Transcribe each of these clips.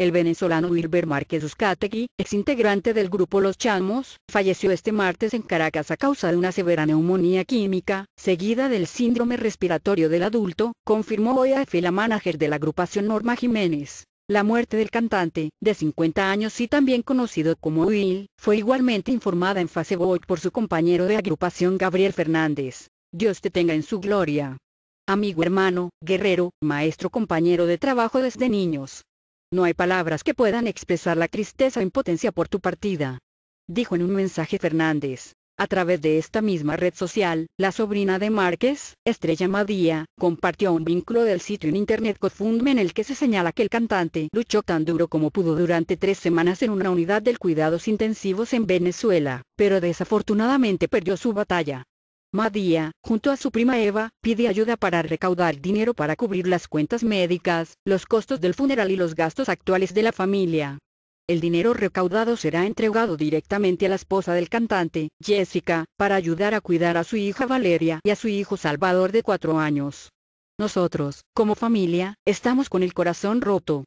El venezolano Wilber Márquez Uzcategui, integrante del grupo Los Chamos, falleció este martes en Caracas a causa de una severa neumonía química, seguida del síndrome respiratorio del adulto, confirmó hoy y la manager de la agrupación Norma Jiménez. La muerte del cantante, de 50 años y también conocido como Will, fue igualmente informada en Facebook por su compañero de agrupación Gabriel Fernández. Dios te tenga en su gloria. Amigo hermano, guerrero, maestro compañero de trabajo desde niños. No hay palabras que puedan expresar la tristeza o impotencia por tu partida. Dijo en un mensaje Fernández. A través de esta misma red social, la sobrina de Márquez, Estrella Madía, compartió un vínculo del sitio en internet GoFundMe en el que se señala que el cantante luchó tan duro como pudo durante tres semanas en una unidad de cuidados intensivos en Venezuela, pero desafortunadamente perdió su batalla. Madía, junto a su prima Eva, pide ayuda para recaudar dinero para cubrir las cuentas médicas, los costos del funeral y los gastos actuales de la familia. El dinero recaudado será entregado directamente a la esposa del cantante, Jessica, para ayudar a cuidar a su hija Valeria y a su hijo Salvador de cuatro años. Nosotros, como familia, estamos con el corazón roto.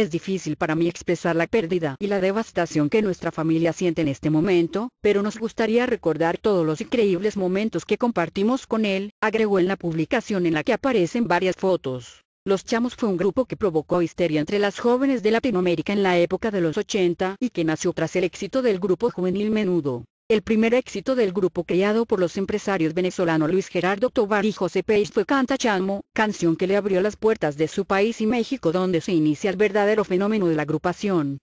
Es difícil para mí expresar la pérdida y la devastación que nuestra familia siente en este momento, pero nos gustaría recordar todos los increíbles momentos que compartimos con él, agregó en la publicación en la que aparecen varias fotos. Los Chamos fue un grupo que provocó histeria entre las jóvenes de Latinoamérica en la época de los 80 y que nació tras el éxito del grupo juvenil Menudo. El primer éxito del grupo creado por los empresarios venezolanos Luis Gerardo Tobar y José Peix fue Canta Chamo, canción que le abrió las puertas de su país y México donde se inicia el verdadero fenómeno de la agrupación.